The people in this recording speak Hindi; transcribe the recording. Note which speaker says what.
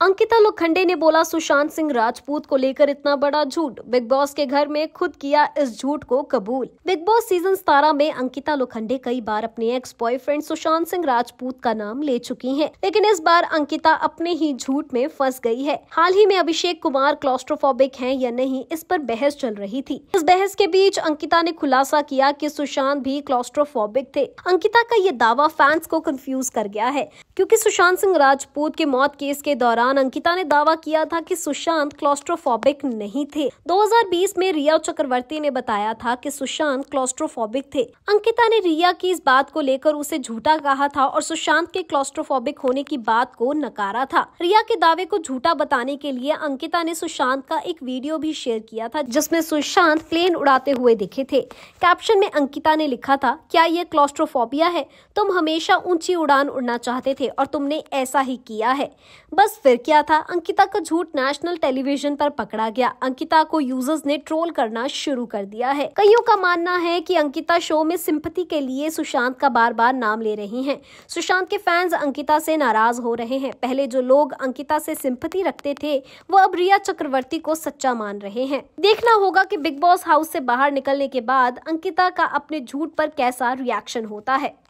Speaker 1: अंकिता लोखंडे ने बोला सुशांत सिंह राजपूत को लेकर इतना बड़ा झूठ बिग बॉस के घर में खुद किया इस झूठ को कबूल बिग बॉस सीजन सतारह में अंकिता लोखंडे कई बार अपने एक्स बॉयफ्रेंड सुशांत सिंह राजपूत का नाम ले चुकी हैं, लेकिन इस बार अंकिता अपने ही झूठ में फंस गई है हाल ही में अभिषेक कुमार क्लॉस्ट्रोफोबिक है या नहीं इस पर बहस चल रही थी इस बहस के बीच अंकिता ने खुलासा किया की कि सुशांत भी क्लॉस्ट्रोफोबिक थे अंकिता का ये दावा फैंस को कंफ्यूज कर गया है क्यूँकी सुशांत सिंह राजपूत के मौत केस के दौरान दौरान अंकिता ने दावा किया था कि सुशांत क्लॉस्ट्रोफोबिक नहीं थे 2020 में रिया चक्रवर्ती ने बताया था कि सुशांत क्लॉस्ट्रोफोबिक थे अंकिता ने रिया की इस बात को लेकर उसे झूठा कहा था और सुशांत के क्लॉस्ट्रोफोबिक होने की बात को नकारा था रिया के दावे को झूठा बताने के लिए अंकिता ने सुशांत का एक वीडियो भी शेयर किया था जिसमे सुशांत प्लेन उड़ाते हुए दिखे थे कैप्शन में अंकिता ने लिखा था क्या ये क्लॉस्ट्रोफोबिया है तुम हमेशा ऊंची उड़ान उड़ना चाहते थे और तुमने ऐसा ही किया है बस फिर किया था अंकिता का झूठ नेशनल टेलीविजन पर पकड़ा गया अंकिता को यूजर्स ने ट्रोल करना शुरू कर दिया है कईयों का मानना है कि अंकिता शो में सिंपति के लिए सुशांत का बार बार नाम ले रही हैं सुशांत के फैंस अंकिता से नाराज हो रहे हैं पहले जो लोग अंकिता से सिंपति रखते थे वो अब रिया चक्रवर्ती को सच्चा मान रहे हैं देखना होगा की बिग बॉस हाउस ऐसी बाहर निकलने के बाद अंकिता का अपने झूठ आरोप कैसा रिएक्शन होता है